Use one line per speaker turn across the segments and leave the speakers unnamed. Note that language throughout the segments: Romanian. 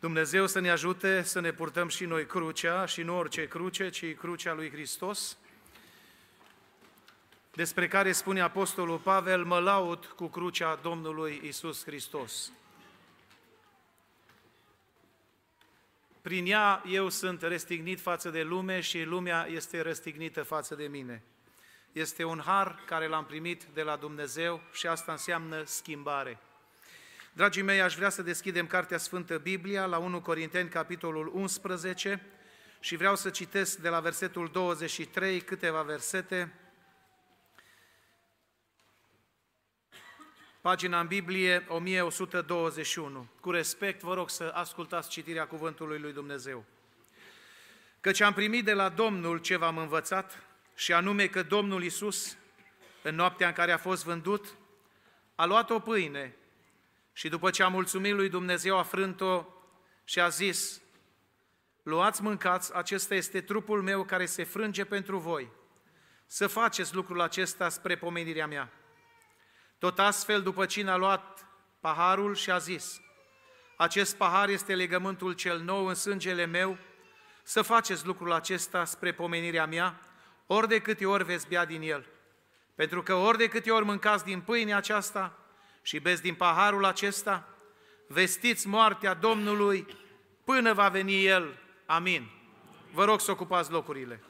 Dumnezeu să ne ajute să ne purtăm și noi crucea, și nu orice cruce, ci crucea lui Hristos, despre care spune Apostolul Pavel, mă laud cu crucea Domnului Isus Hristos. Prin ea eu sunt răstignit față de lume și lumea este răstignită față de mine. Este un har care l-am primit de la Dumnezeu și asta înseamnă schimbare. Dragii mei, aș vrea să deschidem Cartea Sfântă Biblia la 1 Corinteni, capitolul 11, și vreau să citesc de la versetul 23 câteva versete. Pagina în Biblie 1121. Cu respect vă rog să ascultați citirea cuvântului lui Dumnezeu. Căci am primit de la Domnul ce v-am învățat, și anume că Domnul Isus, în noaptea în care a fost vândut, a luat o pâine și după ce a mulțumit lui Dumnezeu, a frânt-o și a zis, Luați, mâncați, acesta este trupul meu care se frânge pentru voi. Să faceți lucrul acesta spre pomenirea mea. Tot astfel, după cine a luat paharul și a zis, Acest pahar este legământul cel nou în sângele meu, să faceți lucrul acesta spre pomenirea mea, ori de câte ori veți bea din el. Pentru că ori de câte ori mâncați din pâinea aceasta și beți din paharul acesta, vestiți moartea Domnului până va veni El. Amin. Vă rog să ocupați locurile.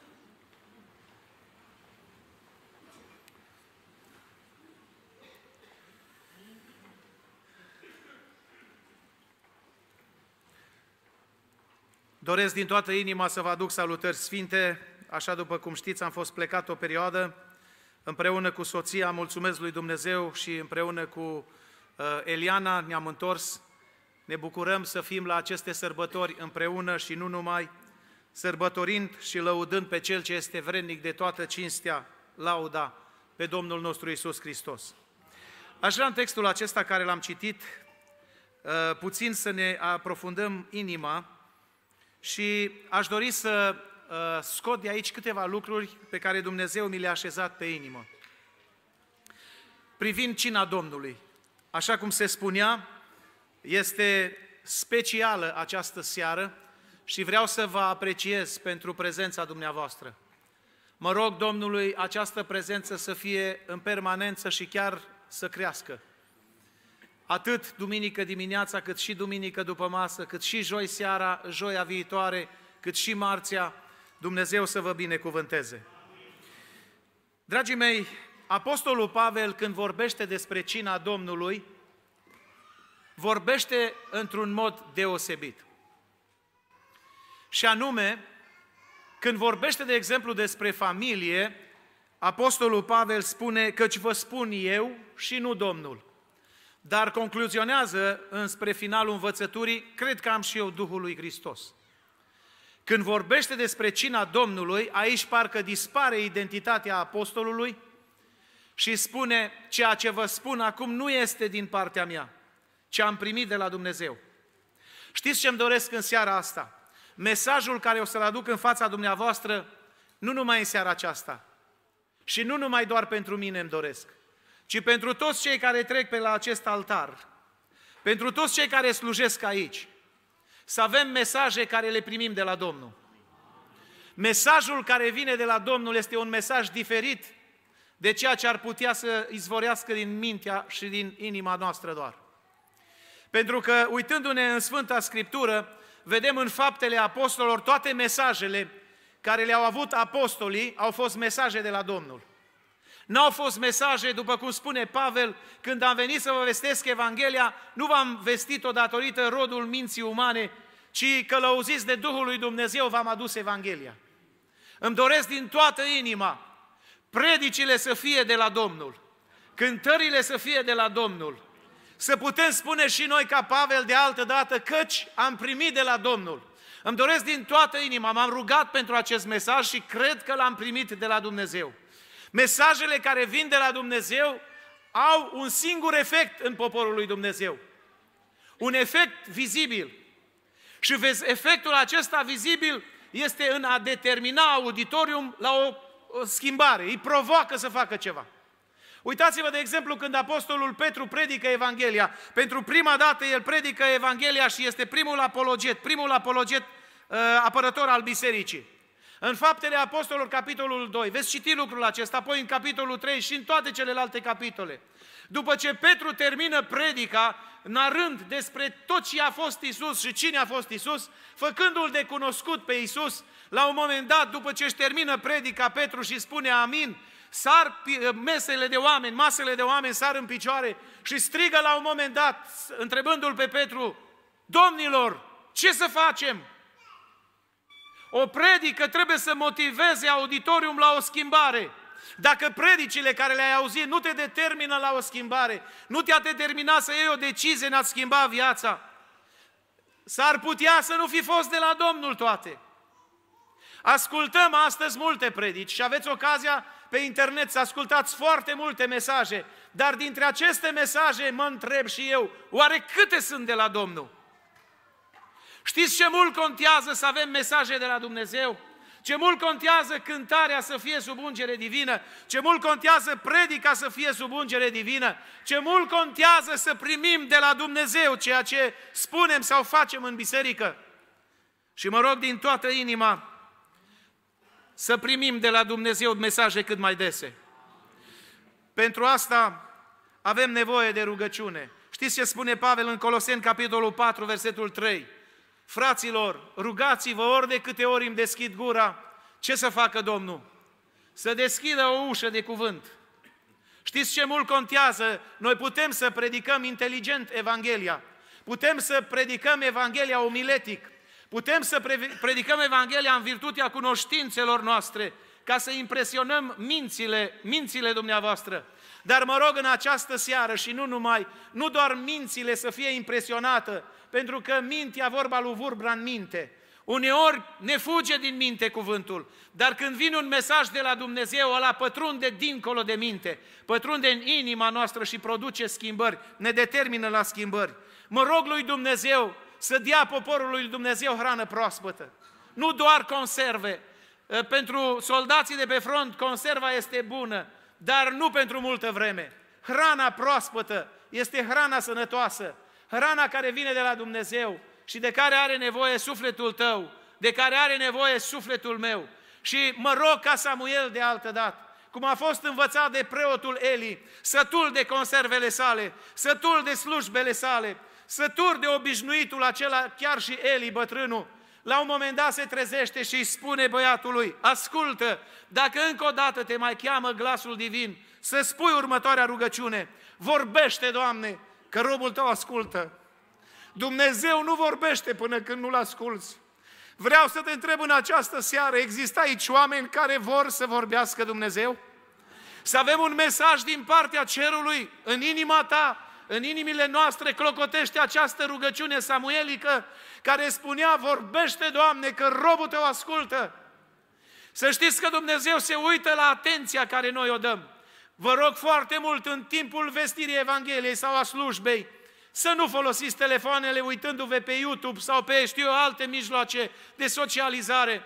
Doresc din toată inima să vă aduc salutări sfinte, așa după cum știți am fost plecat o perioadă Împreună cu soția, mulțumesc lui Dumnezeu și împreună cu uh, Eliana ne-am întors. Ne bucurăm să fim la aceste sărbători împreună și nu numai, sărbătorind și lăudând pe Cel ce este vrednic de toată cinstea, lauda pe Domnul nostru Isus Hristos. Aș vrea în textul acesta care l-am citit uh, puțin să ne aprofundăm inima și aș dori să Uh, scot de aici câteva lucruri pe care Dumnezeu mi le-a așezat pe inimă. Privind cina Domnului, așa cum se spunea, este specială această seară și vreau să vă apreciez pentru prezența dumneavoastră. Mă rog Domnului această prezență să fie în permanență și chiar să crească. Atât duminică dimineața, cât și duminică după masă, cât și joi seara, joia viitoare, cât și marțea, Dumnezeu să vă binecuvânteze. Dragii mei, Apostolul Pavel, când vorbește despre cina Domnului, vorbește într-un mod deosebit. Și anume, când vorbește, de exemplu, despre familie, Apostolul Pavel spune, căci vă spun eu și nu Domnul. Dar concluzionează înspre finalul învățăturii, cred că am și eu Duhul lui Hristos. Când vorbește despre cina Domnului, aici parcă dispare identitatea apostolului și spune, ceea ce vă spun acum nu este din partea mea, ce am primit de la Dumnezeu. Știți ce îmi doresc în seara asta? Mesajul care o să-l aduc în fața dumneavoastră, nu numai în seara aceasta, și nu numai doar pentru mine îmi doresc, ci pentru toți cei care trec pe la acest altar, pentru toți cei care slujesc aici, să avem mesaje care le primim de la Domnul. Mesajul care vine de la Domnul este un mesaj diferit de ceea ce ar putea să izvorească din mintea și din inima noastră doar. Pentru că, uitându-ne în Sfânta Scriptură, vedem în faptele apostolilor toate mesajele care le-au avut apostolii, au fost mesaje de la Domnul. N-au fost mesaje, după cum spune Pavel, când am venit să vă vestesc Evanghelia, nu v-am vestit-o datorită rodul minții umane, ci călăuziți de Duhul lui Dumnezeu v-am adus Evanghelia. Îmi doresc din toată inima predicile să fie de la Domnul, cântările să fie de la Domnul, să putem spune și noi ca Pavel de altă dată, căci am primit de la Domnul. Îmi doresc din toată inima, m-am rugat pentru acest mesaj și cred că l-am primit de la Dumnezeu. Mesajele care vin de la Dumnezeu au un singur efect în poporul lui Dumnezeu. Un efect vizibil. Și vezi, efectul acesta vizibil este în a determina auditorium la o, o schimbare. Îi provoacă să facă ceva. Uitați-vă, de exemplu, când Apostolul Petru predică Evanghelia. Pentru prima dată el predică Evanghelia și este primul apologet, primul apologet uh, apărător al bisericii. În Faptele Apostolilor, capitolul 2, veți citi lucrul acesta, apoi în capitolul 3 și în toate celelalte capitole. După ce Petru termină predica, narând despre tot ce a fost Isus și cine a fost Isus, făcându-l de cunoscut pe Isus, la un moment dat, după ce își termină predica, Petru și spune amin, sar mesele de oameni, masele de oameni sar în picioare și strigă la un moment dat, întrebându-l pe Petru, Domnilor, ce să facem? O predică trebuie să motiveze auditorium la o schimbare. Dacă predicile care le-ai auzit nu te determină la o schimbare, nu te-a determinat să iei o decizie în a schimba viața, s-ar putea să nu fi fost de la Domnul toate. Ascultăm astăzi multe predici și aveți ocazia pe internet să ascultați foarte multe mesaje, dar dintre aceste mesaje mă întreb și eu, oare câte sunt de la Domnul? Știți ce mult contează să avem mesaje de la Dumnezeu? Ce mult contează cântarea să fie sub ungere divină, ce mult contează predica să fie sub ungere divină, ce mult contează să primim de la Dumnezeu ceea ce spunem sau facem în biserică. Și mă rog din toată inima să primim de la Dumnezeu mesaje cât mai dese. Pentru asta avem nevoie de rugăciune. Știți ce spune Pavel în Coloseni, capitolul 4, versetul 3? Fraților, rugați-vă ori de câte ori îmi deschid gura, ce să facă Domnul? Să deschidă o ușă de cuvânt. Știți ce mult contează? Noi putem să predicăm inteligent Evanghelia. Putem să predicăm Evanghelia omiletic, Putem să pre- predicăm Evanghelia în virtutea cunoștințelor noastre, ca să impresionăm mințile, mințile dumneavoastră. Dar mă rog în această seară și nu numai, nu doar mințile să fie impresionată, pentru că mintea, vorba lui Vurbra în minte, Uneori ne fuge din minte cuvântul, dar când vine un mesaj de la Dumnezeu, ăla pătrunde dincolo de minte, pătrunde în inima noastră și produce schimbări, ne determină la schimbări. Mă rog lui Dumnezeu să dea poporului Dumnezeu hrană proaspătă, nu doar conserve. Pentru soldații de pe front, conserva este bună, dar nu pentru multă vreme. Hrana proaspătă este hrana sănătoasă, hrana care vine de la Dumnezeu și de care are nevoie sufletul tău, de care are nevoie sufletul meu. Și mă rog ca Samuel de altă dată, cum a fost învățat de preotul Eli, sătul de conservele sale, sătul de slujbele sale, sătul de obișnuitul acela, chiar și Eli, bătrânul, la un moment dat se trezește și îi spune băiatului, ascultă, dacă încă o dată te mai cheamă glasul divin, să spui următoarea rugăciune, vorbește, Doamne, că robul tău ascultă. Dumnezeu nu vorbește până când nu-L asculți. Vreau să te întreb în această seară, există aici oameni care vor să vorbească Dumnezeu? Să avem un mesaj din partea cerului în inima ta, în inimile noastre clocotește această rugăciune samuelică care spunea, vorbește Doamne că robul tău ascultă. Să știți că Dumnezeu se uită la atenția care noi o dăm. Vă rog foarte mult în timpul vestirii Evangheliei sau a slujbei să nu folosiți telefoanele uitându-vă pe YouTube sau pe știu eu alte mijloace de socializare.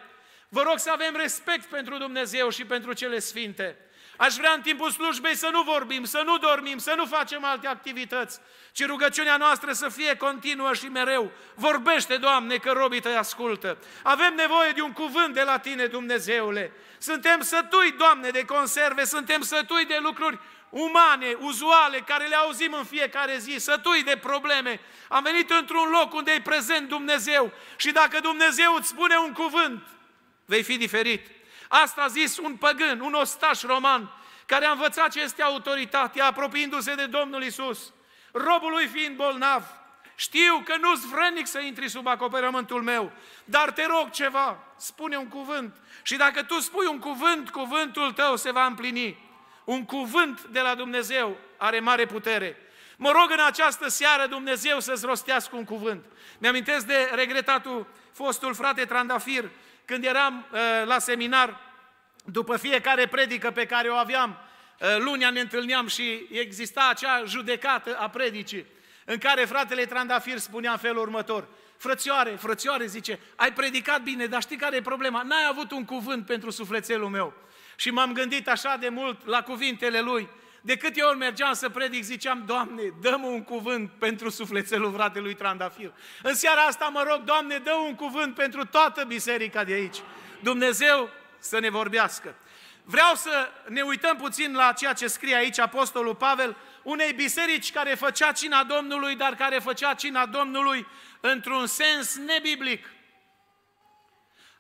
Vă rog să avem respect pentru Dumnezeu și pentru cele sfinte. Aș vrea în timpul slujbei să nu vorbim, să nu dormim, să nu facem alte activități, ci rugăciunea noastră să fie continuă și mereu. Vorbește, Doamne, că robii Tăi ascultă. Avem nevoie de un cuvânt de la Tine, Dumnezeule. Suntem sătui, Doamne, de conserve, suntem sătui de lucruri umane, uzuale, care le auzim în fiecare zi, sătui de probleme. Am venit într-un loc unde e prezent Dumnezeu și dacă Dumnezeu îți spune un cuvânt, vei fi diferit. Asta a zis un păgân, un ostaș roman, care a învățat ce este autoritatea, apropiindu-se de Domnul Isus, robul lui fiind bolnav, știu că nu s vrănic să intri sub acoperământul meu, dar te rog ceva, spune un cuvânt. Și dacă tu spui un cuvânt, cuvântul tău se va împlini. Un cuvânt de la Dumnezeu are mare putere. Mă rog în această seară Dumnezeu să-ți rostească un cuvânt. Mi-amintesc de regretatul fostul frate Trandafir, când eram uh, la seminar, după fiecare predică pe care o aveam, uh, lunea ne întâlneam și exista acea judecată a predicii, în care fratele Trandafir spunea în felul următor, frățioare, frățioare, zice, ai predicat bine, dar știi care e problema? N-ai avut un cuvânt pentru sufletelul meu. Și m-am gândit așa de mult la cuvintele lui, de câte ori mergeam să predic, ziceam, Doamne, dă un cuvânt pentru sufletelul fratelui Trandafir. În seara asta mă rog, Doamne, dă un cuvânt pentru toată biserica de aici. Dumnezeu să ne vorbească. Vreau să ne uităm puțin la ceea ce scrie aici Apostolul Pavel, unei biserici care făcea cina Domnului, dar care făcea cina Domnului într-un sens nebiblic.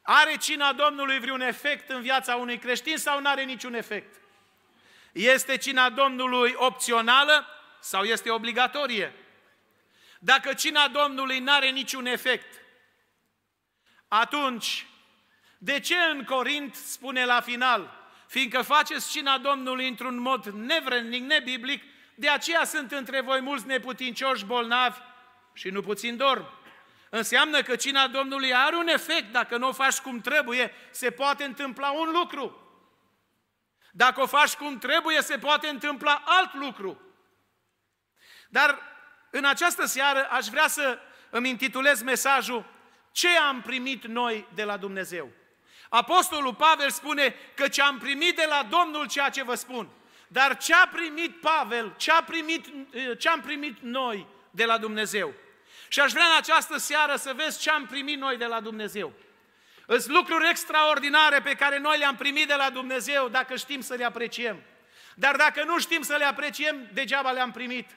Are cina Domnului vreun efect în viața unui creștin sau nu are niciun efect? Este cina Domnului opțională sau este obligatorie? Dacă cina Domnului nu are niciun efect, atunci, de ce în Corint spune la final, fiindcă faceți cina Domnului într-un mod nevrednic, nebiblic, de aceea sunt între voi mulți neputincioși, bolnavi și nu puțin dorm. Înseamnă că cina Domnului are un efect, dacă nu o faci cum trebuie, se poate întâmpla un lucru. Dacă o faci cum trebuie, se poate întâmpla alt lucru. Dar în această seară aș vrea să îmi intitulez mesajul Ce am primit noi de la Dumnezeu? Apostolul Pavel spune că ce am primit de la Domnul ceea ce vă spun. Dar ce a primit Pavel, ce, a primit, ce am primit noi de la Dumnezeu? Și aș vrea în această seară să vezi ce am primit noi de la Dumnezeu. Îs lucruri extraordinare pe care noi le-am primit de la Dumnezeu dacă știm să le apreciem. Dar dacă nu știm să le apreciem, degeaba le-am primit.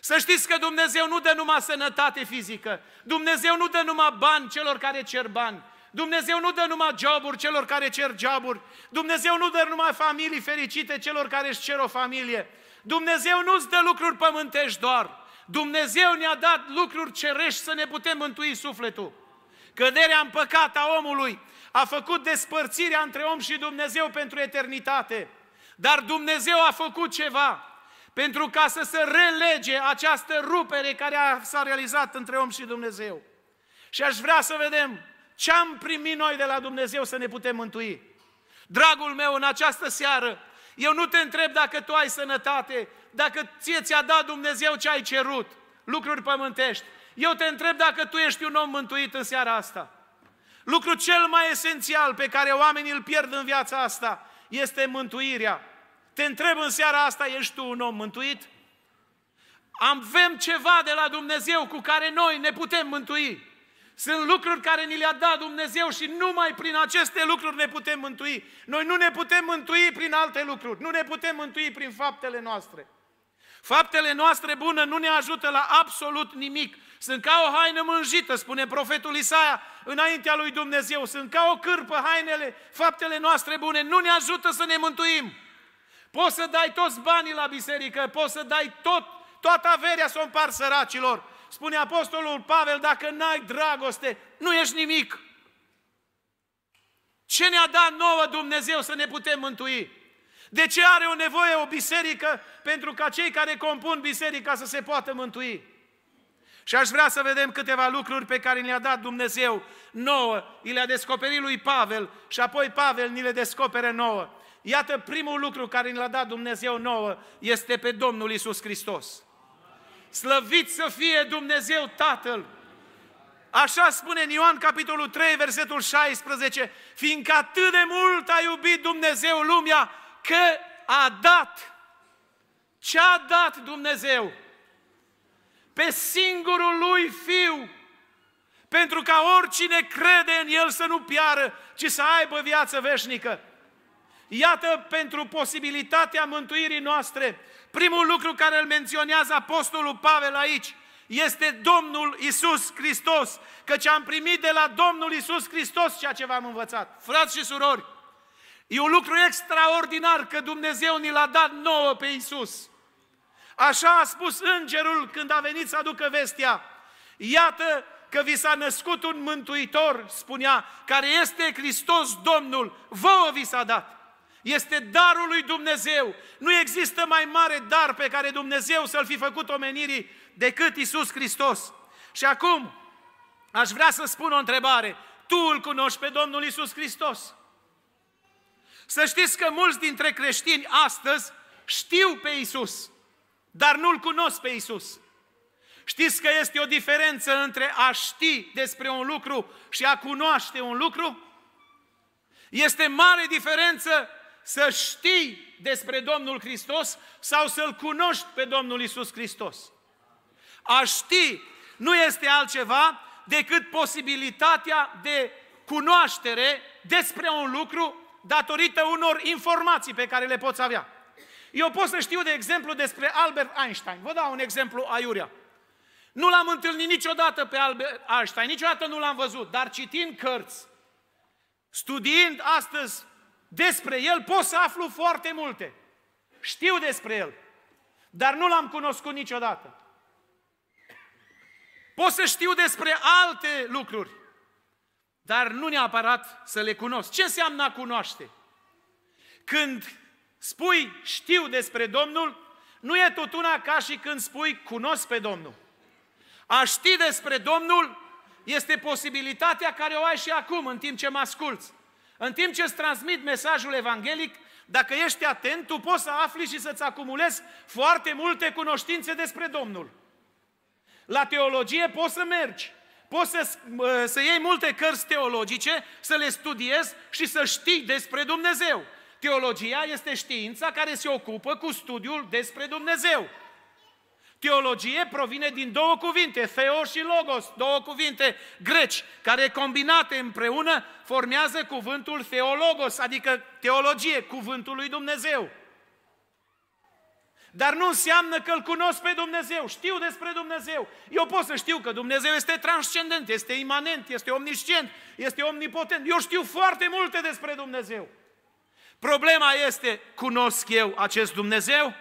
Să știți că Dumnezeu nu dă numai sănătate fizică, Dumnezeu nu dă numai bani celor care cer bani, Dumnezeu nu dă numai joburi celor care cer joburi, Dumnezeu nu dă numai familii fericite celor care își cer o familie, Dumnezeu nu-ți dă lucruri pământești doar, Dumnezeu ne-a dat lucruri cerești să ne putem mântui sufletul. Căderea în păcat a omului a făcut despărțirea între om și Dumnezeu pentru eternitate. Dar Dumnezeu a făcut ceva pentru ca să se relege această rupere care a, s-a realizat între om și Dumnezeu. Și aș vrea să vedem ce am primit noi de la Dumnezeu să ne putem mântui. Dragul meu, în această seară, eu nu te întreb dacă tu ai sănătate, dacă ție ți-a dat Dumnezeu ce ai cerut, lucruri pământești, eu te întreb dacă tu ești un om mântuit în seara asta. Lucru cel mai esențial pe care oamenii îl pierd în viața asta este mântuirea. Te întreb în seara asta, ești tu un om mântuit? Avem ceva de la Dumnezeu cu care noi ne putem mântui. Sunt lucruri care ni le-a dat Dumnezeu și numai prin aceste lucruri ne putem mântui. Noi nu ne putem mântui prin alte lucruri, nu ne putem mântui prin faptele noastre. Faptele noastre bune nu ne ajută la absolut nimic. Sunt ca o haină mânjită, spune profetul Isaia, înaintea lui Dumnezeu. Sunt ca o cârpă hainele, faptele noastre bune nu ne ajută să ne mântuim. Poți să dai toți banii la biserică, poți să dai tot, toată averea să o împar săracilor. Spune apostolul Pavel, dacă n-ai dragoste, nu ești nimic. Ce ne-a dat nouă Dumnezeu să ne putem mântui? De ce are o nevoie o biserică? Pentru ca cei care compun biserica să se poată mântui. Și aș vrea să vedem câteva lucruri pe care le-a dat Dumnezeu nouă, i le-a descoperit lui Pavel și apoi Pavel ni le descopere nouă. Iată primul lucru care ni l-a dat Dumnezeu nouă este pe Domnul Isus Hristos. Slăvit să fie Dumnezeu Tatăl! Așa spune în Ioan capitolul 3, versetul 16, fiindcă atât de mult a iubit Dumnezeu lumea, că a dat ce a dat Dumnezeu pe singurul lui Fiu, pentru ca oricine crede în El să nu piară, ci să aibă viață veșnică. Iată pentru posibilitatea mântuirii noastre, primul lucru care îl menționează Apostolul Pavel aici, este Domnul Isus Hristos, căci am primit de la Domnul Isus Hristos ceea ce v-am învățat. Frați și surori, E un lucru extraordinar că Dumnezeu ni l-a dat nouă pe Isus. Așa a spus îngerul când a venit să aducă vestea. Iată că vi s-a născut un mântuitor, spunea, care este Hristos Domnul, vouă vi s-a dat. Este darul lui Dumnezeu. Nu există mai mare dar pe care Dumnezeu să-l fi făcut omenirii decât Isus Hristos. Și acum aș vrea să spun o întrebare. Tu îl cunoști pe Domnul Isus Hristos? Să știți că mulți dintre creștini astăzi știu pe Isus, dar nu-L cunosc pe Isus. Știți că este o diferență între a ști despre un lucru și a cunoaște un lucru? Este mare diferență să știi despre Domnul Hristos sau să-L cunoști pe Domnul Isus Hristos. A ști nu este altceva decât posibilitatea de cunoaștere despre un lucru datorită unor informații pe care le poți avea. Eu pot să știu, de exemplu, despre Albert Einstein. Vă dau un exemplu aiurea. Nu l-am întâlnit niciodată pe Albert Einstein, niciodată nu l-am văzut, dar citind cărți, studiind astăzi despre el, pot să aflu foarte multe. Știu despre el, dar nu l-am cunoscut niciodată. Pot să știu despre alte lucruri dar nu neapărat să le cunosc. Ce înseamnă a cunoaște? Când spui știu despre Domnul, nu e tot una ca și când spui cunosc pe Domnul. A ști despre Domnul este posibilitatea care o ai și acum, în timp ce mă asculți. În timp ce îți transmit mesajul evanghelic, dacă ești atent, tu poți să afli și să-ți acumulezi foarte multe cunoștințe despre Domnul. La teologie poți să mergi, Poți să, să iei multe cărți teologice, să le studiezi și să știi despre Dumnezeu. Teologia este știința care se ocupă cu studiul despre Dumnezeu. Teologie provine din două cuvinte, theos și logos, două cuvinte greci, care combinate împreună formează cuvântul theologos, adică teologie, cuvântul lui Dumnezeu. Dar nu înseamnă că îl cunosc pe Dumnezeu, știu despre Dumnezeu. Eu pot să știu că Dumnezeu este transcendent, este imanent, este omniscient, este omnipotent. Eu știu foarte multe despre Dumnezeu. Problema este, cunosc eu acest Dumnezeu?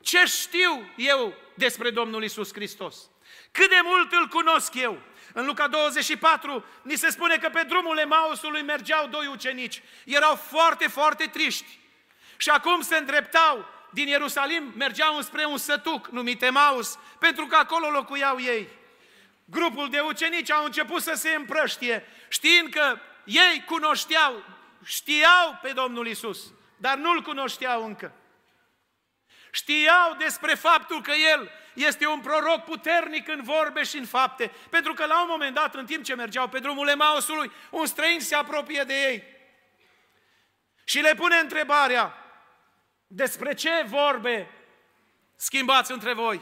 Ce știu eu despre Domnul Isus Hristos? Cât de mult îl cunosc eu? În Luca 24 ni se spune că pe drumul Emausului mergeau doi ucenici. Erau foarte, foarte triști. Și acum se îndreptau din Ierusalim mergeau spre un sătuc numit Emaus, pentru că acolo locuiau ei. Grupul de ucenici au început să se împrăștie, știind că ei cunoșteau, știau pe Domnul Isus, dar nu-L cunoșteau încă. Știau despre faptul că El este un proroc puternic în vorbe și în fapte, pentru că la un moment dat, în timp ce mergeau pe drumul Emausului, un străin se apropie de ei și le pune întrebarea, despre ce vorbe schimbați între voi?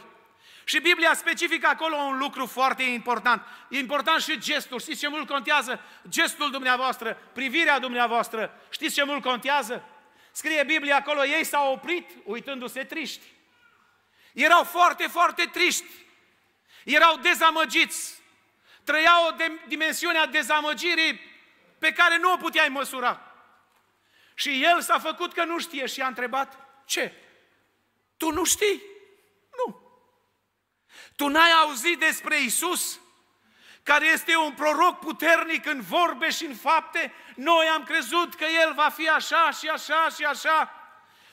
Și Biblia specifică acolo un lucru foarte important. Important și gestul. Știți ce mult contează? Gestul dumneavoastră, privirea dumneavoastră. Știți ce mult contează? Scrie Biblia acolo, ei s-au oprit uitându-se triști. Erau foarte, foarte triști. Erau dezamăgiți. Trăiau o de- dimensiune a dezamăgirii pe care nu o puteai măsura. Și el s-a făcut că nu știe și a întrebat, ce? Tu nu știi? Nu. Tu n-ai auzit despre Isus, care este un proroc puternic în vorbe și în fapte? Noi am crezut că El va fi așa și așa și așa.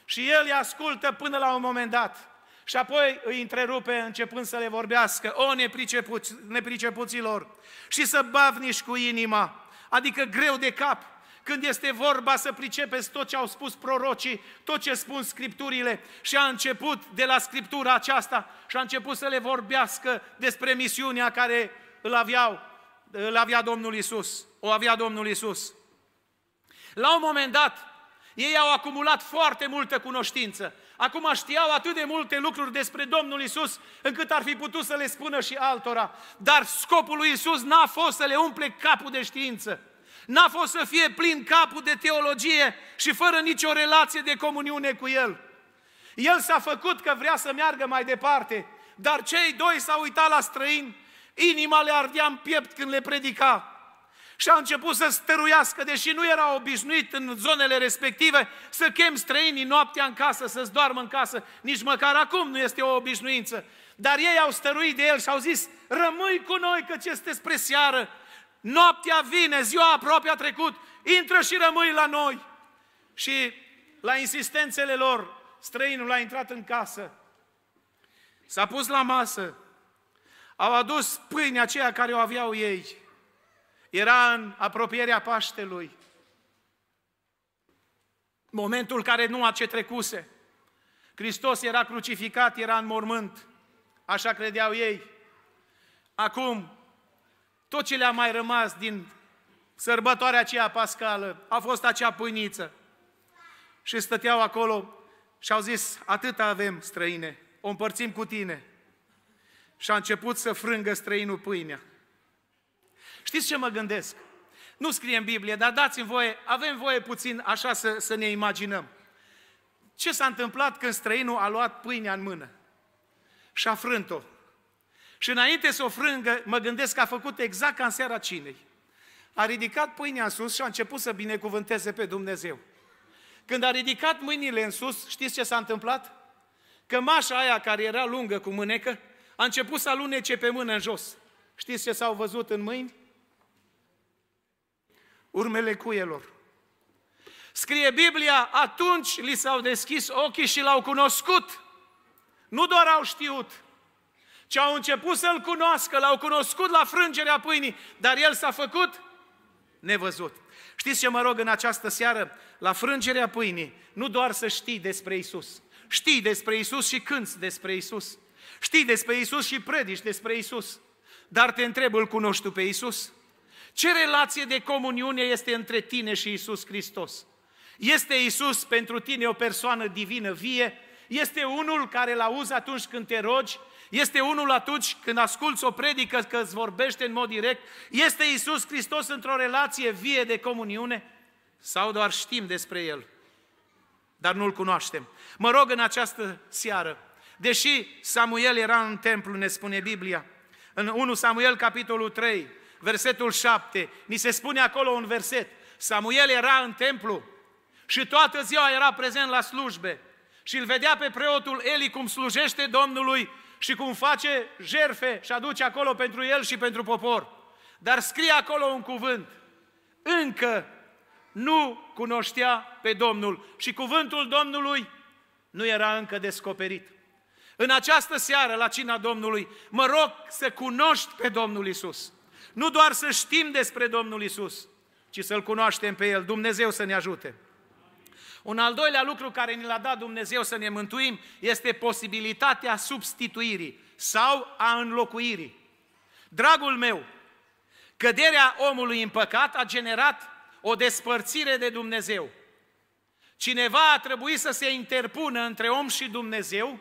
Și El îi ascultă până la un moment dat. Și apoi îi întrerupe începând să le vorbească, o nepricepuți, nepricepuților, și să bavniși cu inima, adică greu de cap, când este vorba să pricepeți tot ce au spus prorocii, tot ce spun Scripturile și a început de la Scriptura aceasta și a început să le vorbească despre misiunea care îl, aveau, îl avea Domnul Isus, o avea Domnul Isus. La un moment dat, ei au acumulat foarte multă cunoștință. Acum știau atât de multe lucruri despre Domnul Isus, încât ar fi putut să le spună și altora. Dar scopul lui Isus n-a fost să le umple capul de știință. N-a fost să fie plin capul de teologie și fără nicio relație de comuniune cu el. El s-a făcut că vrea să meargă mai departe, dar cei doi s-au uitat la străin, inima le ardea în piept când le predica. Și a început să stăruiască, deși nu era obișnuit în zonele respective să chem străinii noaptea în casă, să-ți doarmă în casă. Nici măcar acum nu este o obișnuință. Dar ei au stăruit de el și au zis, rămâi cu noi că ce este spre seară Noaptea vine, ziua aproape a trecut, intră și rămâi la noi. Și la insistențele lor, străinul a intrat în casă, s-a pus la masă, au adus pâinea aceea care o aveau ei. Era în apropierea Paștelui. Momentul care nu a trecuse. Hristos era crucificat, era în mormânt. Așa credeau ei. Acum, tot ce le-a mai rămas din sărbătoarea aceea pascală a fost acea pâiniță. Și stăteau acolo și au zis, atâta avem străine, o împărțim cu tine. Și a început să frângă străinul pâinea. Știți ce mă gândesc? Nu scrie în Biblie, dar dați-mi voie, avem voie puțin așa să, să ne imaginăm. Ce s-a întâmplat când străinul a luat pâinea în mână și a frânt-o? Și înainte să o frângă, mă gândesc că a făcut exact ca în seara cinei. A ridicat pâinea în sus și a început să binecuvânteze pe Dumnezeu. Când a ridicat mâinile în sus, știți ce s-a întâmplat? Cămașa aia care era lungă cu mânecă, a început să alunece pe mână în jos. Știți ce s-au văzut în mâini? Urmele cuielor. Scrie Biblia, atunci li s-au deschis ochii și l-au cunoscut. Nu doar au știut, ce au început să-L cunoască, l-au cunoscut la frângerea pâinii, dar El s-a făcut nevăzut. Știți ce mă rog în această seară? La frângerea pâinii, nu doar să știi despre Isus. Știi despre Isus și cânți despre Isus. Știi despre Isus și predici despre Isus. Dar te întreb, îl cunoști tu pe Isus? Ce relație de comuniune este între tine și Isus Hristos? Este Isus pentru tine o persoană divină vie? Este unul care îl auzi atunci când te rogi? Este unul atunci când asculți o predică că îți vorbește în mod direct? Este Isus Hristos într-o relație vie de comuniune? Sau doar știm despre El, dar nu-L cunoaștem? Mă rog în această seară, deși Samuel era în templu, ne spune Biblia, în 1 Samuel capitolul 3, versetul 7, ni se spune acolo un verset, Samuel era în templu și toată ziua era prezent la slujbe și îl vedea pe preotul Eli cum slujește Domnului și cum face jerfe și aduce acolo pentru el și pentru popor. Dar scrie acolo un cuvânt. Încă nu cunoștea pe Domnul și cuvântul Domnului nu era încă descoperit. În această seară, la cina Domnului, mă rog să cunoști pe Domnul Isus. Nu doar să știm despre Domnul Isus, ci să-L cunoaștem pe El. Dumnezeu să ne ajute! Un al doilea lucru care ne l-a dat Dumnezeu să ne mântuim este posibilitatea substituirii sau a înlocuirii. Dragul meu, căderea omului în păcat a generat o despărțire de Dumnezeu. Cineva a trebuit să se interpună între om și Dumnezeu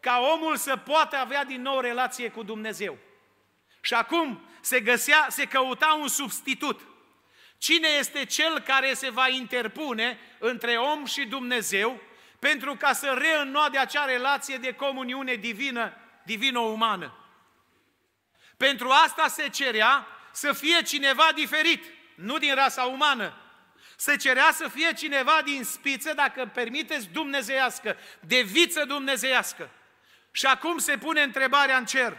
ca omul să poată avea din nou relație cu Dumnezeu. Și acum se, găsea, se căuta un substitut – Cine este cel care se va interpune între om și Dumnezeu pentru ca să reînnoade acea relație de comuniune divină, divino-umană? Pentru asta se cerea să fie cineva diferit, nu din rasa umană. Se cerea să fie cineva din spiță, dacă permiteți, dumnezeiască, de viță dumnezeiască. Și acum se pune întrebarea în cer.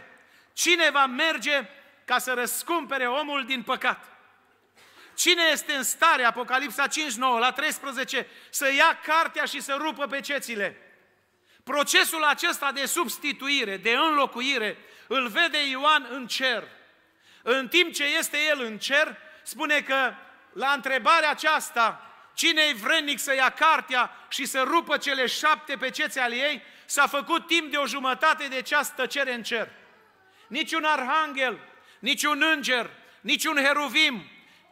Cine va merge ca să răscumpere omul din păcat? Cine este în stare, Apocalipsa 5, 9, la 13, să ia cartea și să rupă pe cețile? Procesul acesta de substituire, de înlocuire, îl vede Ioan în cer. În timp ce este el în cer, spune că la întrebarea aceasta, cine i vrednic să ia cartea și să rupă cele șapte pecețe ale ei, s-a făcut timp de o jumătate de ceas tăcere în cer. Niciun arhanghel, niciun înger, niciun heruvim,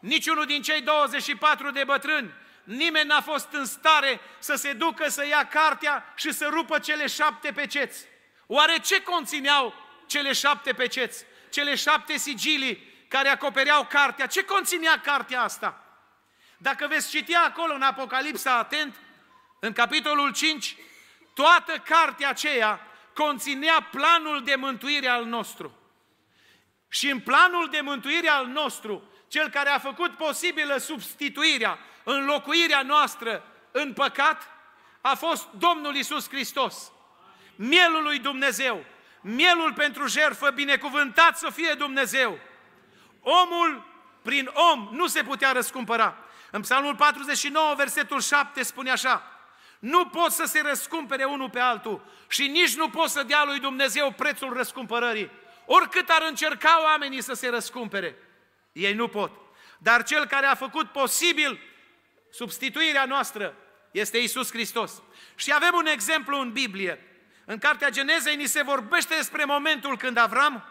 Niciunul din cei 24 de bătrâni, nimeni n-a fost în stare să se ducă să ia cartea și să rupă cele șapte peceți. Oare ce conțineau cele șapte peceți, cele șapte sigilii care acopereau cartea? Ce conținea cartea asta? Dacă veți citi acolo în Apocalipsa atent, în capitolul 5, toată cartea aceea conținea planul de mântuire al nostru. Și în planul de mântuire al nostru, cel care a făcut posibilă substituirea, înlocuirea noastră în păcat, a fost Domnul Isus Hristos. Mielul lui Dumnezeu, mielul pentru jertfă, binecuvântat să fie Dumnezeu. Omul prin om nu se putea răscumpăra. În Psalmul 49, versetul 7 spune așa, nu pot să se răscumpere unul pe altul și nici nu pot să dea lui Dumnezeu prețul răscumpărării. Oricât ar încerca oamenii să se răscumpere, ei nu pot. Dar Cel care a făcut posibil substituirea noastră este Isus Hristos. Și avem un exemplu în Biblie. În Cartea Genezei ni se vorbește despre momentul când Avram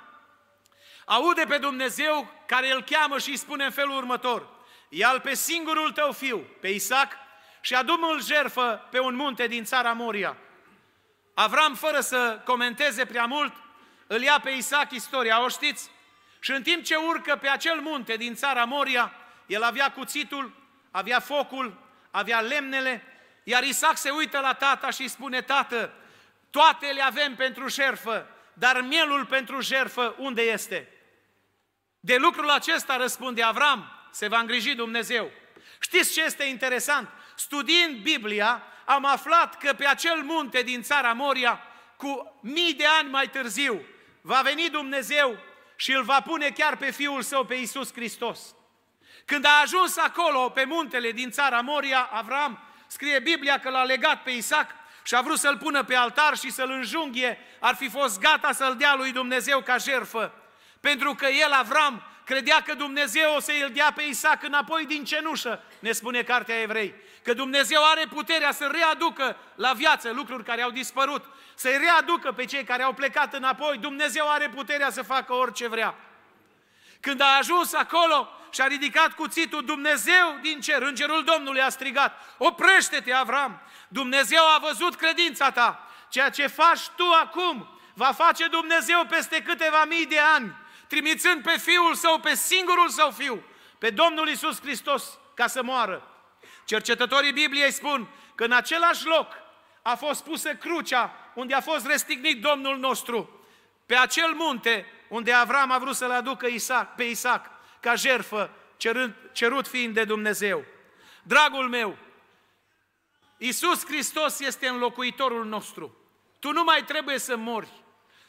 aude pe Dumnezeu care îl cheamă și îi spune în felul următor. Ia-l pe singurul tău fiu, pe Isaac, și adu l jerfă pe un munte din țara Moria. Avram, fără să comenteze prea mult, îl ia pe Isaac istoria. O știți? Și în timp ce urcă pe acel munte din țara Moria, el avea cuțitul, avea focul, avea lemnele, iar Isaac se uită la tata și îi spune, tată, toate le avem pentru șerfă, dar mielul pentru șerfă unde este? De lucrul acesta răspunde Avram, se va îngriji Dumnezeu. Știți ce este interesant? Studiind Biblia, am aflat că pe acel munte din țara Moria, cu mii de ani mai târziu, va veni Dumnezeu și îl va pune chiar pe Fiul Său, pe Iisus Hristos. Când a ajuns acolo, pe muntele din țara Moria, Avram, scrie Biblia că l-a legat pe Isaac și a vrut să-l pună pe altar și să-l înjunghie, ar fi fost gata să-l dea lui Dumnezeu ca jerfă. Pentru că el, Avram, credea că Dumnezeu o să îl dea pe Isaac înapoi din cenușă, ne spune Cartea Evrei. Că Dumnezeu are puterea să readucă la viață lucruri care au dispărut să-i readucă pe cei care au plecat înapoi, Dumnezeu are puterea să facă orice vrea. Când a ajuns acolo și a ridicat cuțitul Dumnezeu din cer, îngerul Domnului a strigat, oprește-te Avram, Dumnezeu a văzut credința ta, ceea ce faci tu acum va face Dumnezeu peste câteva mii de ani, trimițând pe Fiul Său, pe singurul Său Fiu, pe Domnul Isus Hristos, ca să moară. Cercetătorii Bibliei spun că în același loc a fost pusă crucea unde a fost răstignit Domnul nostru, pe acel munte unde Avram a vrut să-l aducă Isaac, pe Isaac ca jerfă, cerut, cerut fiind de Dumnezeu. Dragul meu, Iisus Hristos este înlocuitorul nostru. Tu nu mai trebuie să mori.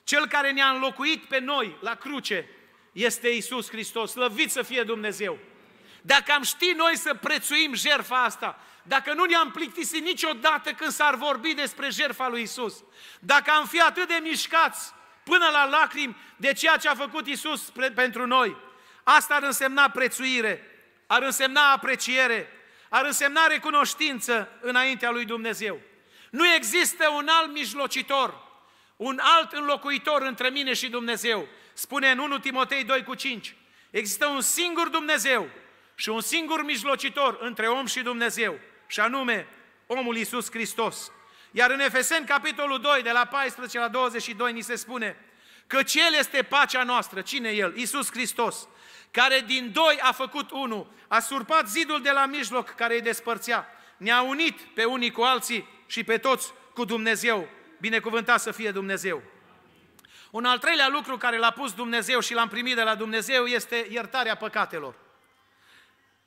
Cel care ne-a înlocuit pe noi la cruce este Iisus Hristos. Slăvit să fie Dumnezeu! Dacă am ști noi să prețuim jertfa asta, dacă nu ne-am plictisit niciodată când s-ar vorbi despre jertfa lui Isus, dacă am fi atât de mișcați până la lacrimi de ceea ce a făcut Isus pentru noi, asta ar însemna prețuire, ar însemna apreciere, ar însemna recunoștință înaintea lui Dumnezeu. Nu există un alt mijlocitor, un alt înlocuitor între mine și Dumnezeu. Spune în 1 Timotei 2 cu 5. Există un singur Dumnezeu și un singur mijlocitor între om și Dumnezeu, și anume omul Iisus Hristos. Iar în Efeseni, capitolul 2, de la 14 la 22, ni se spune că El este pacea noastră. Cine El? Iisus Hristos, care din doi a făcut unul, a surpat zidul de la mijloc care îi despărțea, ne-a unit pe unii cu alții și pe toți cu Dumnezeu. Binecuvântat să fie Dumnezeu! Un al treilea lucru care l-a pus Dumnezeu și l-am primit de la Dumnezeu este iertarea păcatelor.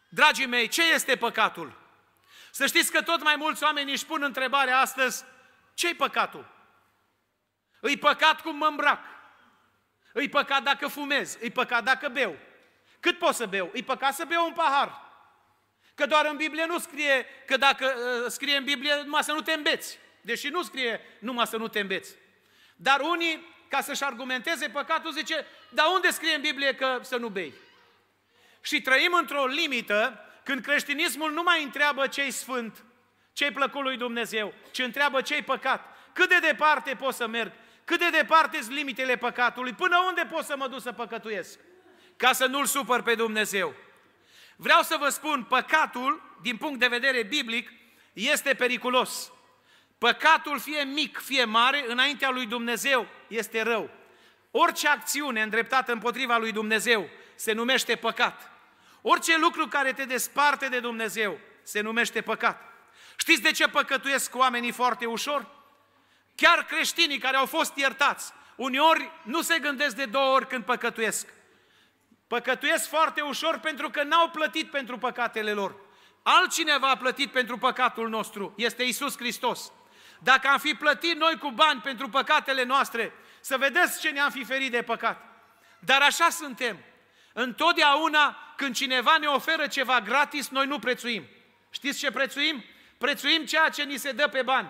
Dragii mei, ce este păcatul? Să știți că tot mai mulți oameni își pun întrebarea astăzi, ce e păcatul? Îi păcat cum mă îmbrac. Îi păcat dacă fumez, îi păcat dacă beau. Cât pot să beau? Îi păcat să beau un pahar. Că doar în Biblie nu scrie că dacă ă, scrie în Biblie numai să nu te îmbeți. Deși nu scrie numai să nu te îmbeți. Dar unii, ca să-și argumenteze păcatul, zice, dar unde scrie în Biblie că să nu bei? Și trăim într-o limită când creștinismul nu mai întreabă ce-i sfânt, ce-i plăcut lui Dumnezeu, ci întreabă ce-i păcat. Cât de departe pot să merg? Cât de departe sunt limitele păcatului? Până unde pot să mă duc să păcătuiesc? Ca să nu-L supăr pe Dumnezeu. Vreau să vă spun, păcatul, din punct de vedere biblic, este periculos. Păcatul, fie mic, fie mare, înaintea lui Dumnezeu, este rău. Orice acțiune îndreptată împotriva lui Dumnezeu se numește păcat. Orice lucru care te desparte de Dumnezeu se numește păcat. Știți de ce păcătuiesc oamenii foarte ușor? Chiar creștinii care au fost iertați, uneori nu se gândesc de două ori când păcătuiesc. Păcătuiesc foarte ușor pentru că n-au plătit pentru păcatele lor. Altcineva a plătit pentru păcatul nostru, este Isus Hristos. Dacă am fi plătit noi cu bani pentru păcatele noastre, să vedeți ce ne-am fi ferit de păcat. Dar așa suntem. Întotdeauna când cineva ne oferă ceva gratis, noi nu prețuim. Știți ce prețuim? Prețuim ceea ce ni se dă pe bani.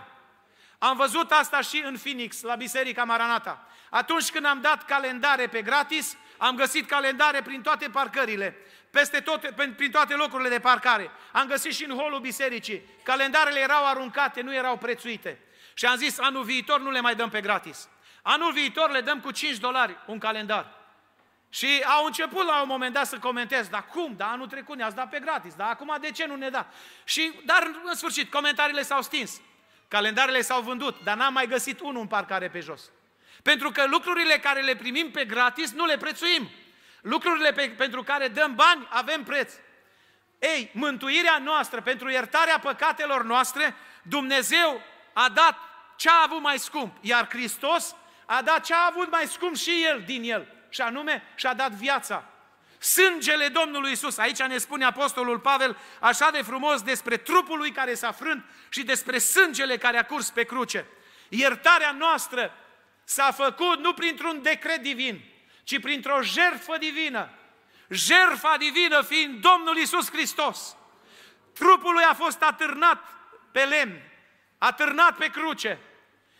Am văzut asta și în Phoenix, la Biserica Maranata. Atunci când am dat calendare pe gratis, am găsit calendare prin toate parcările, peste tot, prin toate locurile de parcare. Am găsit și în holul bisericii. Calendarele erau aruncate, nu erau prețuite. Și am zis, anul viitor nu le mai dăm pe gratis. Anul viitor le dăm cu 5 dolari un calendar. Și au început la un moment dat să comentez, dar cum, dar anul trecut ne-ați dat pe gratis, dar acum de ce nu ne da? Și, dar în sfârșit, comentariile s-au stins, calendarele s-au vândut, dar n-am mai găsit unul în parcare pe jos. Pentru că lucrurile care le primim pe gratis nu le prețuim. Lucrurile pe, pentru care dăm bani avem preț. Ei, mântuirea noastră, pentru iertarea păcatelor noastre, Dumnezeu a dat ce a avut mai scump, iar Hristos a dat ce a avut mai scump și El din El și anume și-a dat viața. Sângele Domnului Isus. Aici ne spune Apostolul Pavel așa de frumos despre trupul lui care s-a frânt și despre sângele care a curs pe cruce. Iertarea noastră s-a făcut nu printr-un decret divin, ci printr-o jertfă divină. Jertfa divină fiind Domnul Isus Hristos. Trupul lui a fost atârnat pe lemn, atârnat pe cruce.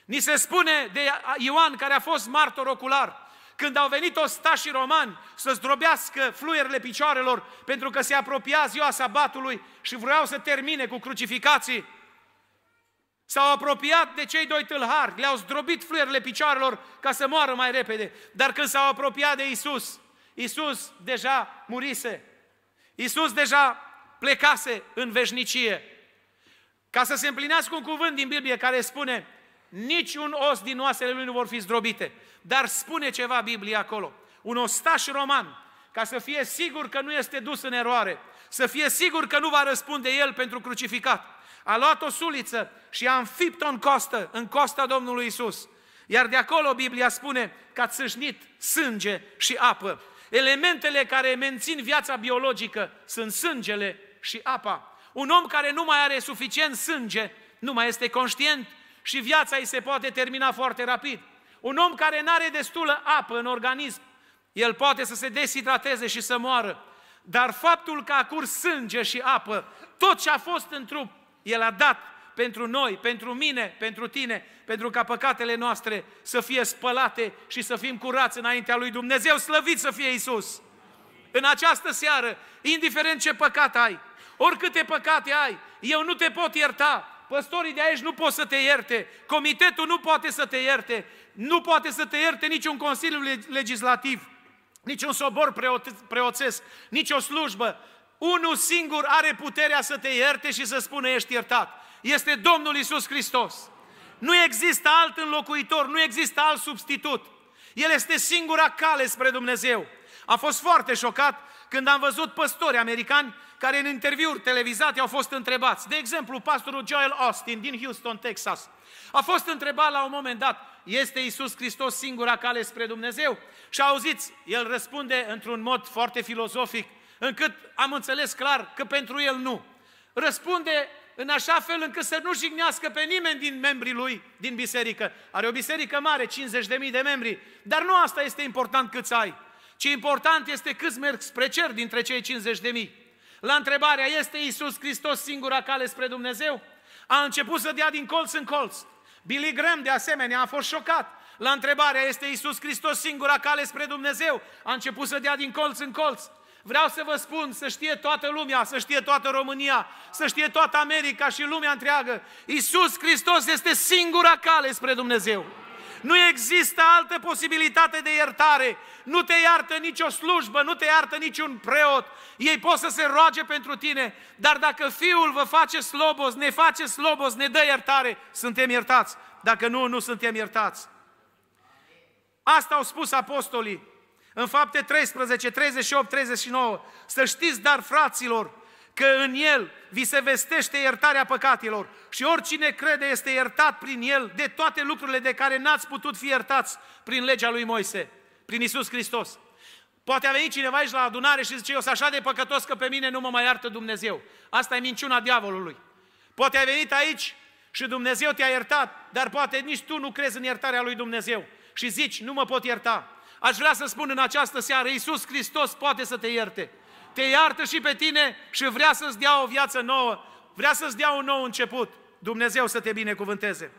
Ni se spune de Ioan, care a fost martor ocular, când au venit ostașii romani să zdrobească fluierele picioarelor pentru că se apropia ziua sabatului și vreau să termine cu crucificații, S-au apropiat de cei doi tâlhari, le-au zdrobit fluierele picioarelor ca să moară mai repede. Dar când s-au apropiat de Isus, Isus deja murise. Isus deja plecase în veșnicie. Ca să se împlinească un cuvânt din Biblie care spune, niciun os din oasele lui nu vor fi zdrobite. Dar spune ceva Biblia acolo. Un ostaș roman, ca să fie sigur că nu este dus în eroare, să fie sigur că nu va răspunde el pentru crucificat, a luat o suliță și a înfipt-o în costă, în costa Domnului Isus. Iar de acolo Biblia spune că a țâșnit sânge și apă. Elementele care mențin viața biologică sunt sângele și apa. Un om care nu mai are suficient sânge, nu mai este conștient și viața îi se poate termina foarte rapid. Un om care nu are destulă apă în organism, el poate să se deshidrateze și să moară. Dar faptul că a curs sânge și apă, tot ce a fost în trup, el a dat pentru noi, pentru mine, pentru tine, pentru ca păcatele noastre să fie spălate și să fim curați înaintea lui Dumnezeu. Slăvit să fie Isus! În această seară, indiferent ce păcat ai, oricâte păcate ai, eu nu te pot ierta, păstorii de aici nu pot să te ierte, comitetul nu poate să te ierte, nu poate să te ierte niciun Consiliu Legislativ, niciun sobor preoțesc, nici o slujbă. Unul singur are puterea să te ierte și să spună ești iertat. Este Domnul Isus Hristos. Nu există alt înlocuitor, nu există alt substitut. El este singura cale spre Dumnezeu. A fost foarte șocat când am văzut păstori americani care în interviuri televizate au fost întrebați. De exemplu, pastorul Joel Austin din Houston, Texas, a fost întrebat la un moment dat, este Isus Hristos singura cale spre Dumnezeu? Și auziți, el răspunde într-un mod foarte filozofic, încât am înțeles clar că pentru el nu. Răspunde în așa fel încât să nu jignească pe nimeni din membrii lui din biserică. Are o biserică mare, 50.000 de membri, dar nu asta este important câți ai, ci important este câți merg spre cer dintre cei 50.000. La întrebarea, este Isus Hristos singura cale spre Dumnezeu? A început să dea din colț în colț. Billy Graham, de asemenea, a fost șocat. La întrebarea, este Isus Hristos singura cale spre Dumnezeu? A început să dea din colț în colț. Vreau să vă spun, să știe toată lumea, să știe toată România, să știe toată America și lumea întreagă. Isus Hristos este singura cale spre Dumnezeu. Nu există altă posibilitate de iertare. Nu te iartă nicio slujbă, nu te iartă niciun preot. Ei pot să se roage pentru tine, dar dacă Fiul vă face slobos, ne face slobos, ne dă iertare, suntem iertați. Dacă nu, nu suntem iertați. Asta au spus apostolii în fapte 13, 38, 39. Să știți, dar fraților, că în El vi se vestește iertarea păcatelor și oricine crede este iertat prin El de toate lucrurile de care n-ați putut fi iertați prin legea lui Moise, prin Isus Hristos. Poate a venit cineva aici la adunare și zice, eu sunt așa de păcătos că pe mine nu mă mai iartă Dumnezeu. Asta e minciuna diavolului. Poate ai venit aici și Dumnezeu te-a iertat, dar poate nici tu nu crezi în iertarea lui Dumnezeu și zici, nu mă pot ierta. Aș vrea să spun în această seară, Iisus Hristos poate să te ierte te iartă și pe tine și vrea să-ți dea o viață nouă, vrea să-ți dea un nou început. Dumnezeu să te binecuvânteze.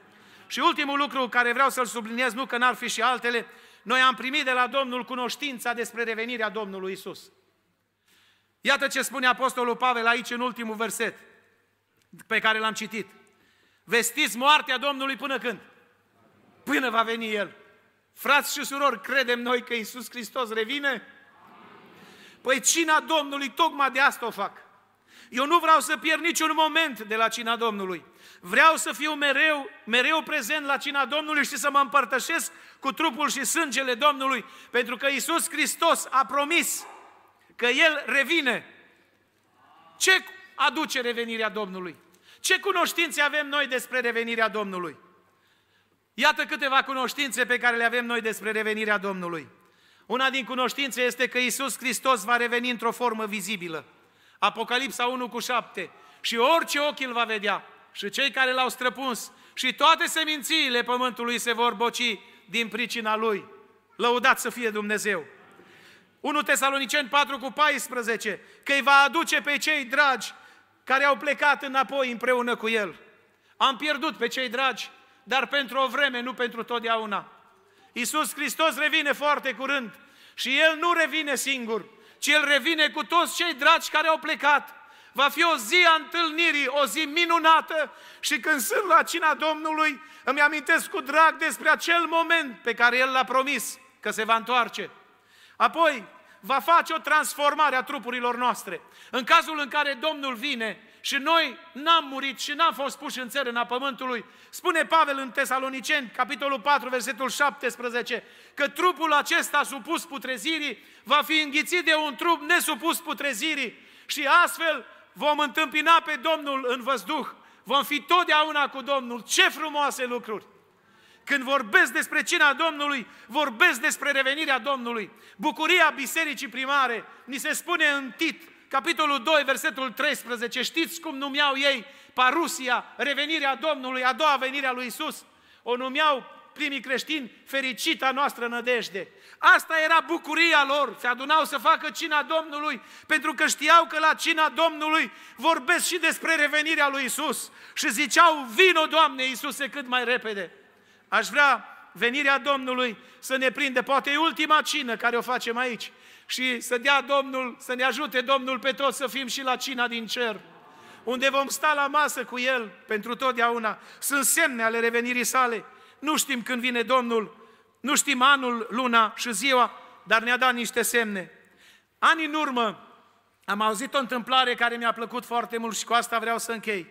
Și ultimul lucru care vreau să-l subliniez, nu că n-ar fi și altele, noi am primit de la Domnul cunoștința despre revenirea Domnului Isus. Iată ce spune Apostolul Pavel aici în ultimul verset pe care l-am citit. Vestiți moartea Domnului până când? Până va veni El. Frați și surori, credem noi că Isus Hristos revine? Păi cina Domnului, tocmai de asta o fac. Eu nu vreau să pierd niciun moment de la cina Domnului. Vreau să fiu mereu, mereu prezent la cina Domnului și să mă împărtășesc cu trupul și sângele Domnului, pentru că Isus Hristos a promis că El revine. Ce aduce revenirea Domnului? Ce cunoștințe avem noi despre revenirea Domnului? Iată câteva cunoștințe pe care le avem noi despre revenirea Domnului. Una din cunoștințe este că Isus Hristos va reveni într-o formă vizibilă. Apocalipsa 1 cu 7. Și orice ochi îl va vedea, și cei care l-au străpuns, și toate semințiile pământului se vor boci din pricina lui. Lăudat să fie Dumnezeu! 1 Tesalonicen 4 cu 14, că îi va aduce pe cei dragi care au plecat înapoi împreună cu el. Am pierdut pe cei dragi, dar pentru o vreme, nu pentru totdeauna. Iisus Hristos revine foarte curând și El nu revine singur, ci El revine cu toți cei dragi care au plecat. Va fi o zi a întâlnirii, o zi minunată și când sunt la cina Domnului, îmi amintesc cu drag despre acel moment pe care El l-a promis că se va întoarce. Apoi, va face o transformare a trupurilor noastre. În cazul în care Domnul vine, și noi n-am murit și n-am fost puși în țărâna pământului. Spune Pavel în Tesaloniceni, capitolul 4, versetul 17, că trupul acesta supus putrezirii va fi înghițit de un trup nesupus putrezirii și astfel vom întâmpina pe Domnul în văzduh. Vom fi totdeauna cu Domnul. Ce frumoase lucruri! Când vorbesc despre cina Domnului, vorbesc despre revenirea Domnului. Bucuria bisericii primare, ni se spune în tit, capitolul 2, versetul 13, știți cum numeau ei parusia, revenirea Domnului, a doua venire a lui Isus? O numeau primii creștini fericita noastră nădejde. Asta era bucuria lor, se adunau să facă cina Domnului, pentru că știau că la cina Domnului vorbesc și despre revenirea lui Isus și ziceau, vino Doamne Iisuse cât mai repede. Aș vrea venirea Domnului să ne prinde, poate e ultima cină care o facem aici, și să dea Domnul, să ne ajute Domnul pe toți să fim și la cina din cer, unde vom sta la masă cu El pentru totdeauna. Sunt semne ale revenirii sale. Nu știm când vine Domnul, nu știm anul, luna și ziua, dar ne-a dat niște semne. Ani în urmă am auzit o întâmplare care mi-a plăcut foarte mult și cu asta vreau să închei.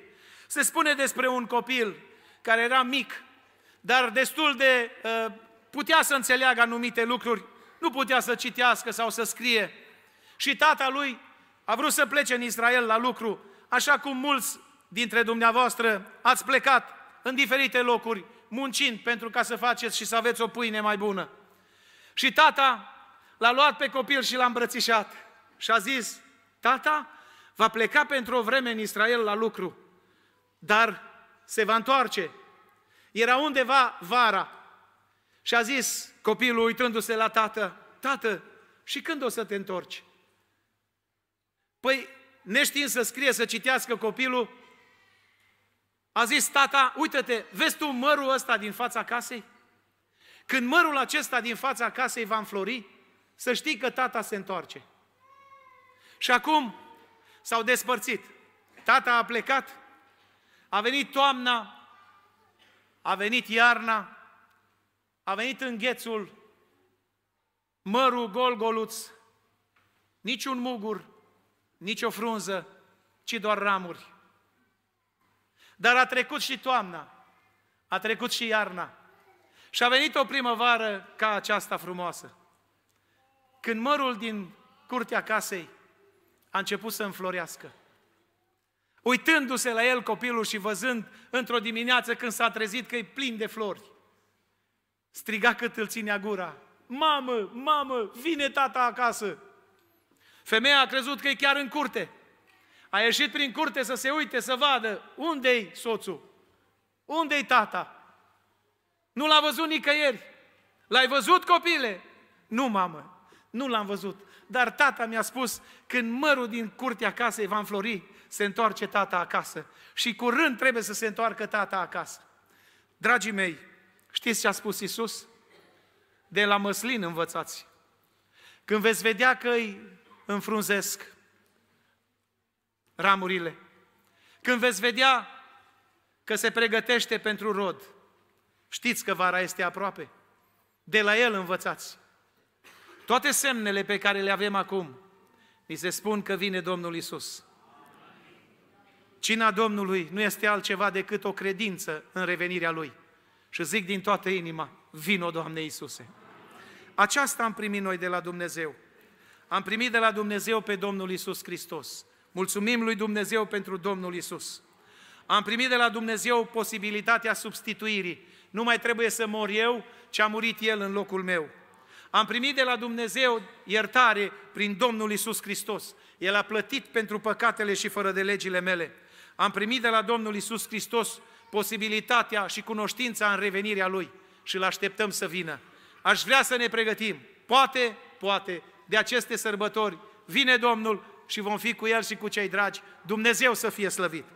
Se spune despre un copil care era mic, dar destul de uh, putea să înțeleagă anumite lucruri nu putea să citească sau să scrie. Și tata lui a vrut să plece în Israel la lucru, așa cum mulți dintre dumneavoastră ați plecat în diferite locuri, muncind pentru ca să faceți și să aveți o pâine mai bună. Și tata l-a luat pe copil și l-a îmbrățișat și a zis, tata va pleca pentru o vreme în Israel la lucru, dar se va întoarce. Era undeva vara și a zis copilul uitându-se la tată, tată, și când o să te întorci? Păi, neștiind să scrie, să citească copilul, a zis tata, uite-te, vezi tu mărul ăsta din fața casei? Când mărul acesta din fața casei va înflori, să știi că tata se întoarce. Și acum s-au despărțit. Tata a plecat, a venit toamna, a venit iarna, a venit în ghețul mărul golgoluț, nici un mugur, nici o frunză, ci doar ramuri. Dar a trecut și toamna, a trecut și iarna și a venit o primăvară ca aceasta frumoasă. Când mărul din curtea casei a început să înflorească. Uitându-se la el copilul și văzând într-o dimineață când s-a trezit că e plin de flori, striga cât îl ținea gura. Mamă, mamă, vine tata acasă! Femeia a crezut că e chiar în curte. A ieșit prin curte să se uite, să vadă unde-i soțul, unde-i tata. Nu l-a văzut nicăieri. L-ai văzut, copile? Nu, mamă, nu l-am văzut. Dar tata mi-a spus, când mărul din curtea casei va înflori, se întoarce tata acasă. Și curând trebuie să se întoarcă tata acasă. Dragii mei, Știți ce a spus Isus? De la măslin învățați. Când veți vedea că îi înfrunzesc ramurile, când veți vedea că se pregătește pentru rod, știți că vara este aproape. De la el învățați. Toate semnele pe care le avem acum, ni se spun că vine Domnul Isus. Cina Domnului nu este altceva decât o credință în revenirea Lui. Și zic din toată inima, vino Doamne Iisuse! Aceasta am primit noi de la Dumnezeu. Am primit de la Dumnezeu pe Domnul Iisus Hristos. Mulțumim lui Dumnezeu pentru Domnul Iisus. Am primit de la Dumnezeu posibilitatea substituirii. Nu mai trebuie să mor eu, ci a murit El în locul meu. Am primit de la Dumnezeu iertare prin Domnul Isus Hristos. El a plătit pentru păcatele și fără de legile mele. Am primit de la Domnul Isus Hristos posibilitatea și cunoștința în revenirea Lui și îl așteptăm să vină. Aș vrea să ne pregătim, poate, poate, de aceste sărbători. Vine Domnul și vom fi cu El și cu cei dragi. Dumnezeu să fie slăvit!